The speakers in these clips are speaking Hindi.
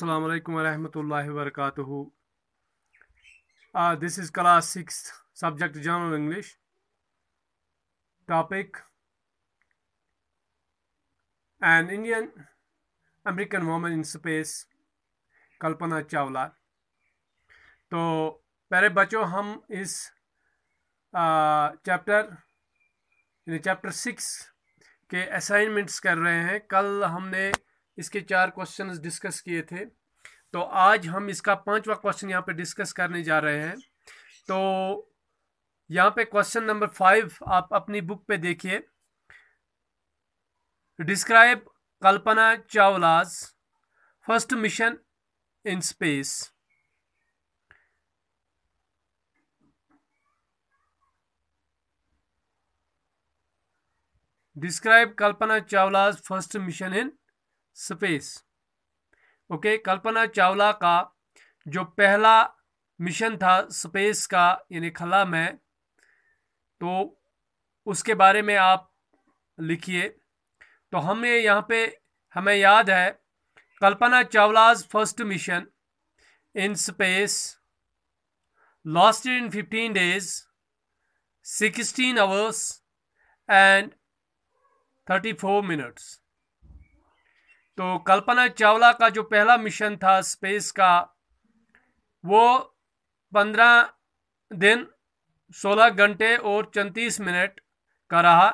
Assalamu alaikum wa rahmatullahi wa barakatuhu. Uh, this is class 6, subject General English. Topic An Indian American woman in space, Kalpana Chawla. तो प्यारे बच्चों हम इस चैप्टर यानी चैप्टर सिक्स के असाइनमेंट्स कर रहे हैं कल हमने इसके चार क्वेश्चन डिस्कस किए थे तो आज हम इसका पांचवा क्वेश्चन यहाँ पे डिस्कस करने जा रहे हैं तो यहाँ पे क्वेश्चन नंबर फाइव आप अपनी बुक पे देखिए describe Kalpana Chawla's first mission in space describe Kalpana Chawla's first mission in space okay Kalpana Chawla का जो पहला मिशन था स्पेस का यानी खला में तो उसके बारे में आप लिखिए तो हमें यहाँ पे हमें याद है Kalpana Chawla's first mission in space lasted in fifteen days sixteen hours and thirty four minutes तो कल्पना चावला का जो पहला मिशन था स्पेस का वो पंद्रह दिन सोलह घंटे और चौंतीस मिनट का रहा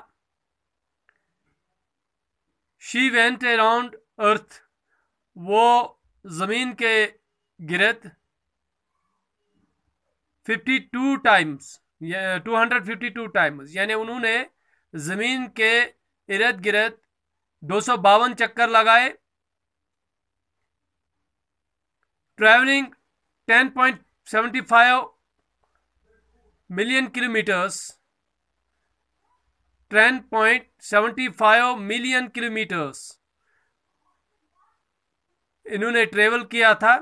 शी वेंट अराउंड अर्थ वो ज़मीन के गिरत 52 times two hundred fifty two times यानी उन्होंने ज़मीन के इर्द गिर्द दो चक्कर लगाए travelling 10.75 million kilometres 10.75 million kilometres इन्होंने ट्रेवल किया था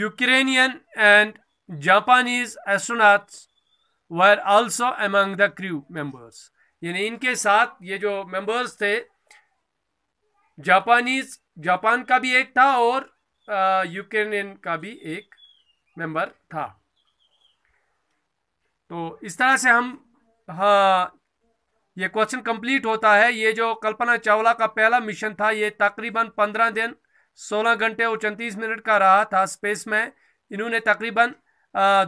Ukrainian and Japanese astronauts were also among the crew members यानी इनके साथ ये जो मेंबर्स थे जापानीज जापान का भी एक था और यूक्रेनियन का भी एक मेंबर था तो इस तरह से हम हाँ ये क्वेश्चन कंप्लीट होता है ये जो कल्पना चावला का पहला मिशन था ये तकरीबन पंद्रह दिन सोलह घंटे और चौंतीस मिनट का रहा था स्पेस में इन्होंने तकरीबन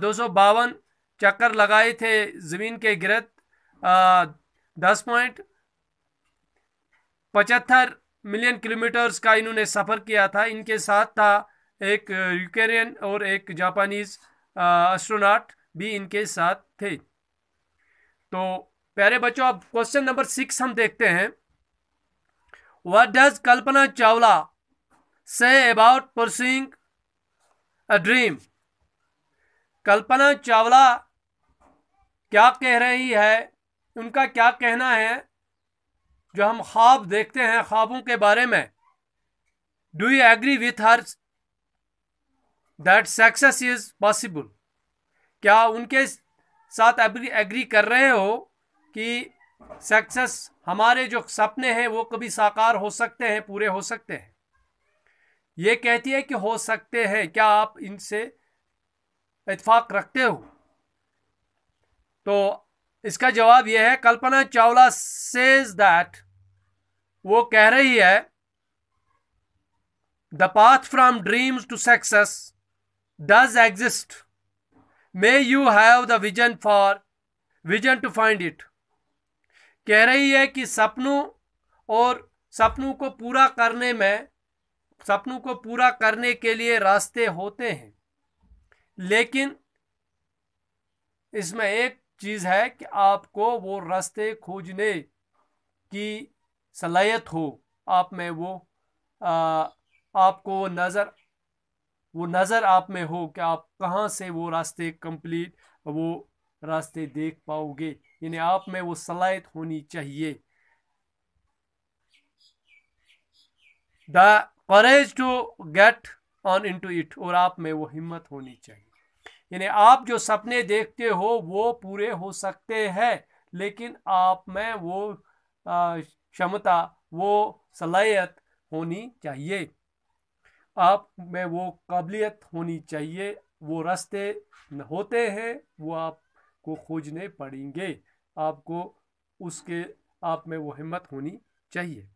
दो सौ बावन चक्कर लगाए थे ज़मीन के गिरत दस पॉइंट पचहत्तर मिलियन किलोमीटर्स का इन्होंने सफ़र किया था इनके साथ था एक यूक्रेन और एक जापानीज एस्ट्रोनॉट भी इनके साथ थे तो प्यारे बच्चों अब क्वेश्चन नंबर सिक्स हम देखते हैं वट डज कल्पना चावला से about pursuing a dream Kalpana Chawla क्या कह रही है उनका क्या कहना है जो हम ख्वाब देखते हैं ख्वाबों के बारे में do you agree with her that success is possible क्या उनके साथ एग्री एग्री कर रहे हो कि सक्सेस हमारे जो सपने हैं वो कभी साकार हो सकते हैं पूरे हो सकते हैं ये कहती है कि हो सकते हैं क्या आप इनसे इतफाक़ रखते हो तो इसका जवाब यह है कल्पना चावला सेज दैट वो कह रही है the path from dreams to success does exist may you have the vision for vision to find it कह रही है कि सपनों और सपनों को पूरा करने में सपनों को पूरा करने के लिए रास्ते होते हैं लेकिन इसमें एक चीज़ है कि आपको वो रास्ते खोजने की सलाहियत हो आप में वो आ, आपको वो नज़र वो नज़र आप में हो कि आप कहाँ से वो रास्ते कंप्लीट वो रास्ते देख पाओगे यानी आप में वो सलाहियत होनी चाहिए the courage to get on into it और आप में वो हिम्मत होनी चाहिए यानी आप जो सपने देखते हो वो पूरे हो सकते हैं लेकिन आप में वो क्षमता वो सलाहियत होनी चाहिए आप में वो काबिलियत होनी चाहिए वो रास्ते होते हैं वो आपको खोजने पड़ेंगे आपको उसके आप में वो हिम्मत होनी चाहिए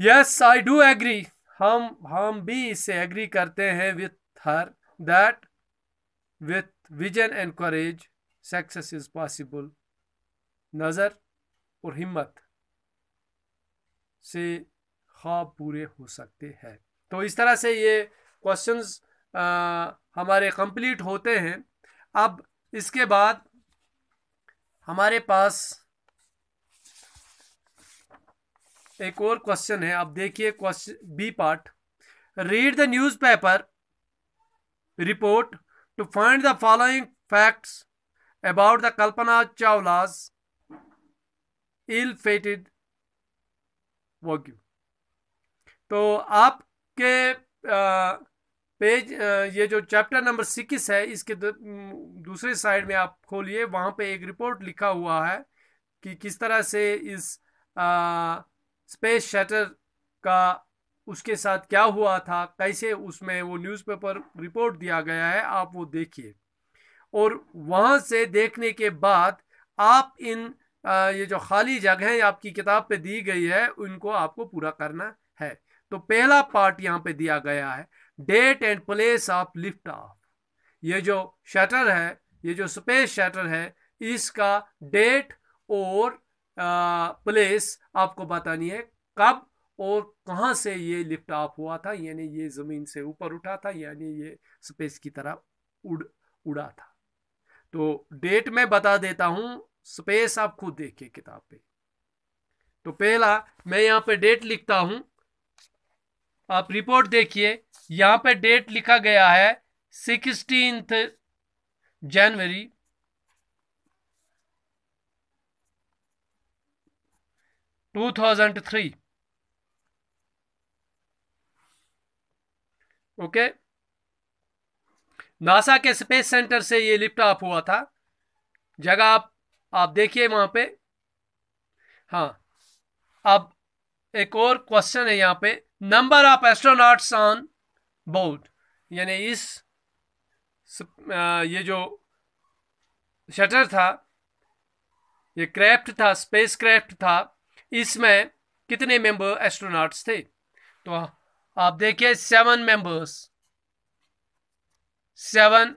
यस आई डू एग्री हम हम भी इससे एग्री करते हैं with her that with vision and courage success is possible नज़र और हिम्मत से ख्वाब पूरे हो सकते हैं तो इस तरह से ये क्वेश्चंस हमारे कंप्लीट होते हैं अब इसके बाद हमारे पास एक और क्वेश्चन है अब देखिए question B part read the newspaper report to find the following facts about the Kalpana Chawla's ill-fated work. तो आपके पेज ये जो चैप्टर नंबर सिक्स है इसके दूसरे साइड में आप खोलिए वहाँ पे एक रिपोर्ट लिखा हुआ है कि किस तरह से इस आ, स्पेस शटर का उसके साथ क्या हुआ था कैसे उसमें वो न्यूज़पेपर रिपोर्ट दिया गया है आप वो देखिए और वहाँ से देखने के बाद आप इन आ, ये जो खाली जगह आपकी किताब पे दी गई है उनको आपको पूरा करना है तो पहला पार्ट यहाँ पे दिया गया है date and place of lift off ये जो शटर है ये जो स्पेस शटर है इसका डेट और प्लेस आपको बतानी है कब और कहाँ से ये लिफ्ट ऑफ हुआ था यानी ये ज़मीन से ऊपर उठा था यानी ये स्पेस की तरह उड़ उड़ा था तो डेट में बता देता हूँ स्पेस आप खुद देखिए किताब पे तो पहला मैं यहाँ पे डेट लिखता हूँ आप रिपोर्ट देखिए यहाँ पे डेट लिखा गया है sixteen January two thousand three okay NASA के स्पेस सेंटर से ये लिफ्ट ऑफ हुआ था जगह आप आप देखिए वहां पे हाँ अब एक और क्वेश्चन है यहाँ पे number of astronauts on board यानी इस ये जो शटर था ये क्रैफ्ट था स्पेस क्रैफ्ट था इसमें कितने मेंबर एस्ट्रोनॉट्स थे तो आप देखिए seven members seven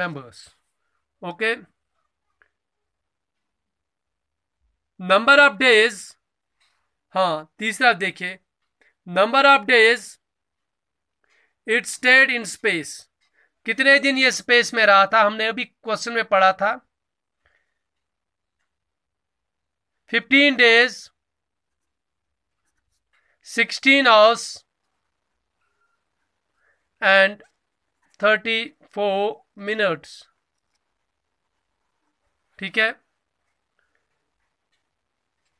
members okay number of days हाँ तीसरा देखिए number of days it stayed in space कितने दिन ये स्पेस में रहा था हमने अभी क्वेश्चन में पढ़ा था fifteen days 16 hours and 34 minutes ठीक है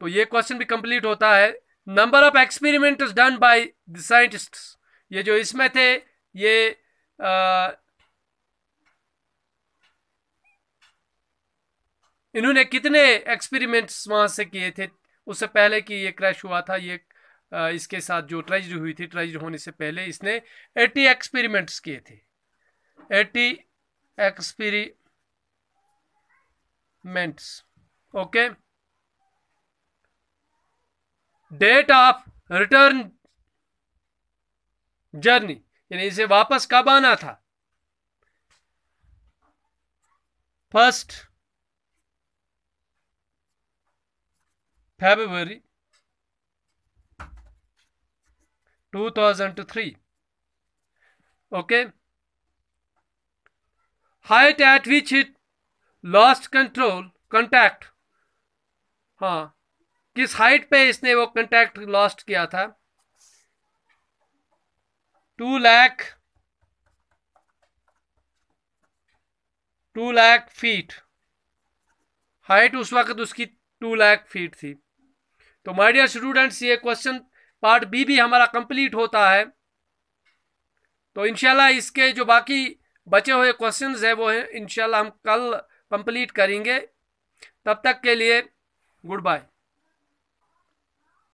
तो ये क्वेश्चन भी कंप्लीट होता है number of experiment done by the scientist ये जो इसमें थे ये आ, इन्होंने कितने एक्सपेरिमेंट्स वहां से किए थे उससे पहले कि ये क्रैश हुआ था ये इसके साथ जो ट्राइज हुई थी ट्राइज होने से पहले इसने एटी एक्सपेरिमेंट्स किए थे eighty experiments okay date of return journey यानी इसे वापस कब आना था first February 2003 okay height at which it lost control contact हाँ किस हाइट पे इसने वो कंटैक्ट लॉस्ट किया था two lakh two lakh feet height उस वक्त उसकी टू लैख फीट थी तो माय डियर स्टूडेंट्स ये क्वेश्चन पार्ट बी भी हमारा कंप्लीट होता है तो इनशाला इसके जो बाकी बचे हुए क्वेश्चंस है वो हैं इनशाला हम कल कंप्लीट करेंगे तब तक के लिए गुड बाय